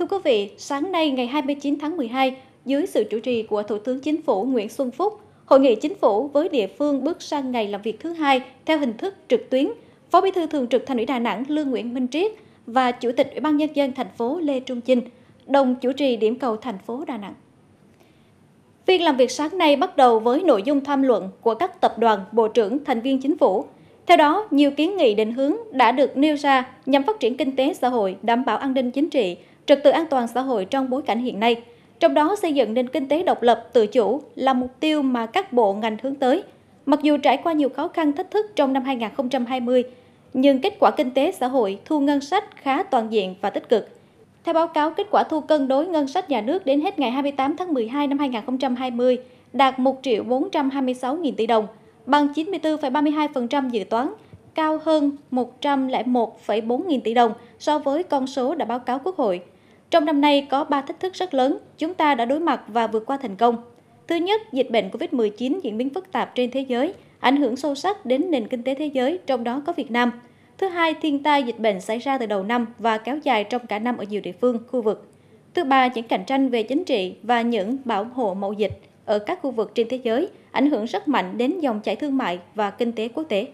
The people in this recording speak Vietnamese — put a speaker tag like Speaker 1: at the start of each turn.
Speaker 1: Thưa quý vị, sáng nay ngày 29 tháng 12, dưới sự chủ trì của Thủ tướng Chính phủ Nguyễn Xuân Phúc, Hội nghị Chính phủ với địa phương bước sang ngày làm việc thứ hai theo hình thức trực tuyến. Phó Bí thư Thường trực Thành ủy Đà Nẵng Lương Nguyễn Minh Triết và Chủ tịch Ủy ban Nhân dân thành phố Lê Trung Chinh đồng chủ trì điểm cầu thành phố Đà Nẵng. Phiên làm việc sáng nay bắt đầu với nội dung tham luận của các tập đoàn, bộ trưởng, thành viên chính phủ. Theo đó, nhiều kiến nghị định hướng đã được nêu ra nhằm phát triển kinh tế xã hội, đảm bảo an ninh chính trị, trật tự an toàn xã hội trong bối cảnh hiện nay. Trong đó, xây dựng nền kinh tế độc lập, tự chủ là mục tiêu mà các bộ ngành hướng tới. Mặc dù trải qua nhiều khó khăn thách thức trong năm 2020, nhưng kết quả kinh tế xã hội, thu ngân sách khá toàn diện và tích cực. Theo báo cáo kết quả thu cân đối ngân sách nhà nước đến hết ngày 28 tháng 12 năm 2020 đạt 1 triệu 426 nghìn tỷ đồng, bằng 94,32% dự toán, cao hơn 101,4 nghìn tỷ đồng so với con số đã báo cáo Quốc hội. Trong năm nay có 3 thách thức rất lớn chúng ta đã đối mặt và vượt qua thành công. Thứ nhất, dịch bệnh COVID-19 diễn biến phức tạp trên thế giới, ảnh hưởng sâu sắc đến nền kinh tế thế giới, trong đó có Việt Nam. Thứ hai, thiên tai dịch bệnh xảy ra từ đầu năm và kéo dài trong cả năm ở nhiều địa phương, khu vực. Thứ ba, những cạnh tranh về chính trị và những bảo hộ mậu dịch ở các khu vực trên thế giới ảnh hưởng rất mạnh đến dòng chảy thương mại và kinh tế quốc tế.